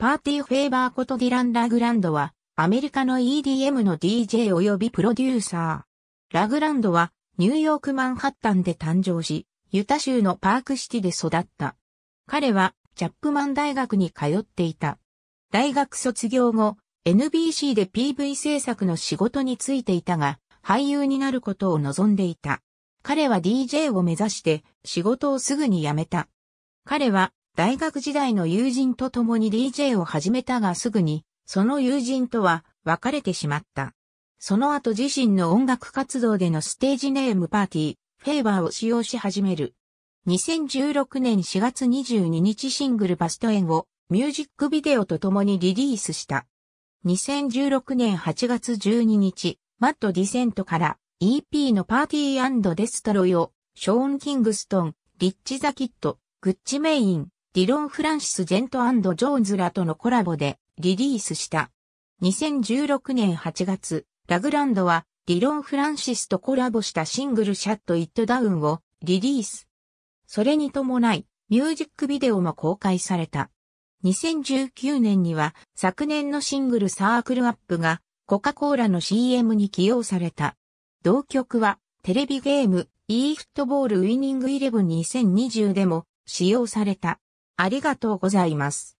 パーティー・フェーバーことディラン・ラグランドは、アメリカの EDM の DJ 及びプロデューサー。ラグランドは、ニューヨークマンハッタンで誕生し、ユタ州のパークシティで育った。彼は、チャップマン大学に通っていた。大学卒業後、NBC で PV 制作の仕事に就いていたが、俳優になることを望んでいた。彼は DJ を目指して仕事をすぐに辞めた。彼は大学時代の友人と共に DJ を始めたがすぐに、その友人とは別れてしまった。その後自身の音楽活動でのステージネームパーティー、フェーバーを使用し始める。2016年4月22日シングルバストエンをミュージックビデオと共にリリースした。2016年8月12日、マット・ディセントから EP のパーティーデストロイをショーン・キングストン、リッチ・ザ・キッド、グッチ・メイン、ディロン・フランシス・ジェント・アンド・ジョーンズらとのコラボでリリースした。2016年8月、ラグランドはディロン・フランシスとコラボしたシングルシャット・イット・ダウンをリリース。それに伴い、ミュージックビデオも公開された。2019年には昨年のシングルサークルアップがコカ・コーラの CM に起用された。同曲はテレビゲーム e フットボールウィニングイレブン2020でも使用された。ありがとうございます。